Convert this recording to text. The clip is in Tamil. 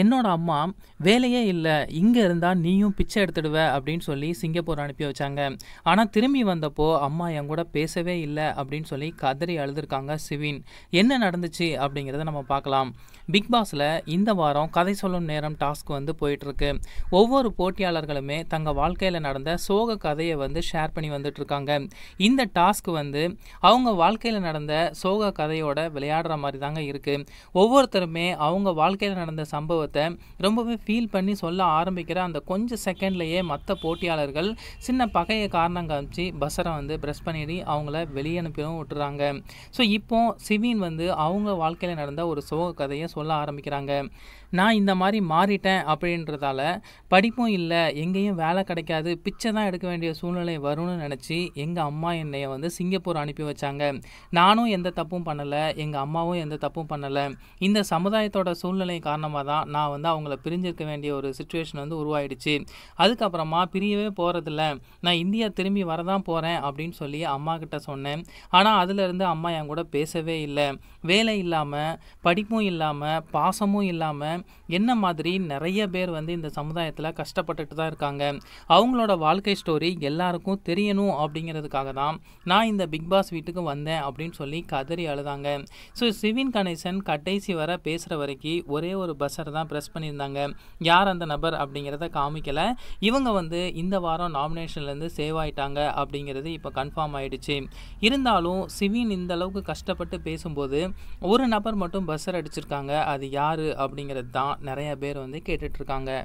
என்னோட அம்மா வேலையே இல்லை இங்கே இருந்தால் நீயும் பிச்சை எடுத்துடுவ அப்படின்னு சொல்லி சிங்கப்பூர் அனுப்பி வச்சாங்க ஆனால் திரும்பி வந்தப்போ அம்மா என் கூட பேசவே இல்லை அப்படின்னு சொல்லி கதறி அழுதுருக்காங்க சிவின் என்ன நடந்துச்சு அப்படிங்கிறத நம்ம பார்க்கலாம் பிக் பாஸில் இந்த வாரம் கதை சொல்லும் நேரம் டாஸ்க் வந்து போயிட்டுருக்கு ஒவ்வொரு போட்டியாளர்களுமே தங்கள் வாழ்க்கையில் நடந்த சோக கதையை வந்து ஷேர் பண்ணி வந்துட்டுருக்காங்க இந்த டாஸ்க் வந்து அவங்க வாழ்க்கையில் நடந்த சோக கதையோட விளையாடுற மாதிரி தாங்க இருக்குது ஒவ்வொருத்தருமே அவங்க வாழ்க்கையில் நடந்த சம்பவம் அனுபவத்தை ரொம்பவே ஃபீல் பண்ணி சொல்ல ஆரம்பிக்கிற அந்த கொஞ்சம் செகண்ட்லேயே மற்ற போட்டியாளர்கள் சின்ன பகையை காரணம் காமிச்சு பஸ்ஸரை வந்து ப்ரெஸ் பண்ணிடி அவங்கள வெளியே அனுப்பியும் விட்டுறாங்க ஸோ இப்போ சிவின் வந்து அவங்க வாழ்க்கையில் நடந்த ஒரு சோக கதையை சொல்ல ஆரம்பிக்கிறாங்க நான் இந்த மாதிரி மாறிட்டேன் அப்படின்றதால படிப்பும் இல்லை எங்கேயும் வேலை கிடைக்காது பிச்சை தான் எடுக்க வேண்டிய சூழ்நிலை வரும்னு நினச்சி எங்கள் அம்மா என்னைய வந்து சிங்கப்பூர் அனுப்பி வச்சாங்க நானும் எந்த தப்பும் பண்ணலை எங்கள் அம்மாவும் எந்த தப்பும் பண்ணலை இந்த சமுதாயத்தோட சூழ்நிலை காரணமாக தான் நான் வந்து அவங்கள பிரிஞ்சிருக்க வேண்டிய ஒரு சுச்சுவேஷன் வந்து உருவாயிடுச்சு அதுக்கப்புறமா பிரியவே போகிறதில்ல நான் இந்தியா திரும்பி வரதான் போகிறேன் அப்படின்னு சொல்லி அம்மா கிட்ட சொன்னேன் ஆனால் அதுலேருந்து அம்மா என் கூட பேசவே இல்லை வேலை இல்லாமல் படிப்பும் இல்லாமல் பாசமும் இல்லாமல் என்ன மாதிரி நிறைய பேர் வந்து இந்த சமுதாயத்தில் கஷ்டப்பட்டுட்டு தான் இருக்காங்க அவங்களோட வாழ்க்கை ஸ்டோரி எல்லாருக்கும் தெரியணும் அப்படிங்கிறதுக்காக தான் நான் இந்த பிக் பாஸ் வீட்டுக்கு வந்தேன் அப்படின்னு சொல்லி கதறி அழுதாங்க ஸோ சிவின் கணேசன் கடைசி வர பேசுகிற வரைக்கும் ஒரே ஒரு பஸ்ஸர் தான் தான் ப்ரெஸ் பண்ணியிருந்தாங்க யார் அந்த நபர் அப்படிங்கிறத காமிக்கலை இவங்க வந்து இந்த வாரம் நாமினேஷன்லேருந்து சேவ் ஆகிட்டாங்க அப்படிங்கிறது இப்போ கன்ஃபார்ம் ஆகிடுச்சு இருந்தாலும் சிவின் இந்த அளவுக்கு கஷ்டப்பட்டு பேசும்போது ஒரு நபர் மட்டும் பஸ்ஸர் அடிச்சிருக்காங்க அது யார் அப்படிங்கிறது தான் நிறைய பேர் வந்து கேட்டுட்ருக்காங்க